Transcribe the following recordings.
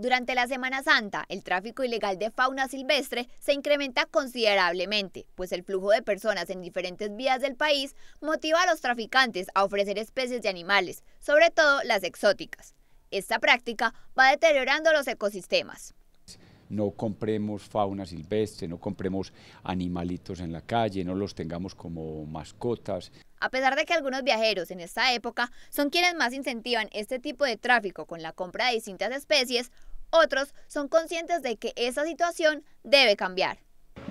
Durante la Semana Santa, el tráfico ilegal de fauna silvestre se incrementa considerablemente, pues el flujo de personas en diferentes vías del país motiva a los traficantes a ofrecer especies de animales, sobre todo las exóticas. Esta práctica va deteriorando los ecosistemas. No compremos fauna silvestre, no compremos animalitos en la calle, no los tengamos como mascotas. A pesar de que algunos viajeros en esta época son quienes más incentivan este tipo de tráfico con la compra de distintas especies, otros son conscientes de que esa situación debe cambiar.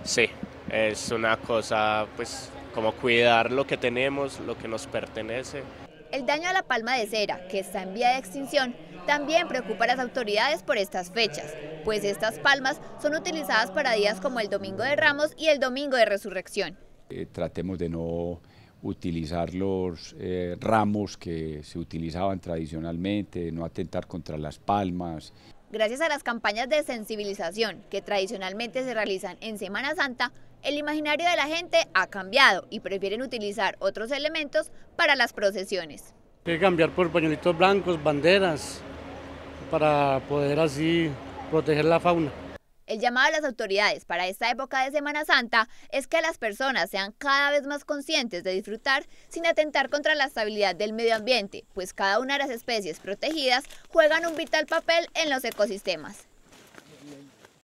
Sí, es una cosa pues como cuidar lo que tenemos, lo que nos pertenece. El daño a la palma de cera, que está en vía de extinción, también preocupa a las autoridades por estas fechas, pues estas palmas son utilizadas para días como el Domingo de Ramos y el Domingo de Resurrección. Eh, tratemos de no utilizar los eh, ramos que se utilizaban tradicionalmente, no atentar contra las palmas. Gracias a las campañas de sensibilización que tradicionalmente se realizan en Semana Santa, el imaginario de la gente ha cambiado y prefieren utilizar otros elementos para las procesiones. Hay que cambiar por pañuelitos blancos, banderas, para poder así proteger la fauna. El llamado a las autoridades para esta época de Semana Santa es que las personas sean cada vez más conscientes de disfrutar sin atentar contra la estabilidad del medio ambiente, pues cada una de las especies protegidas juegan un vital papel en los ecosistemas.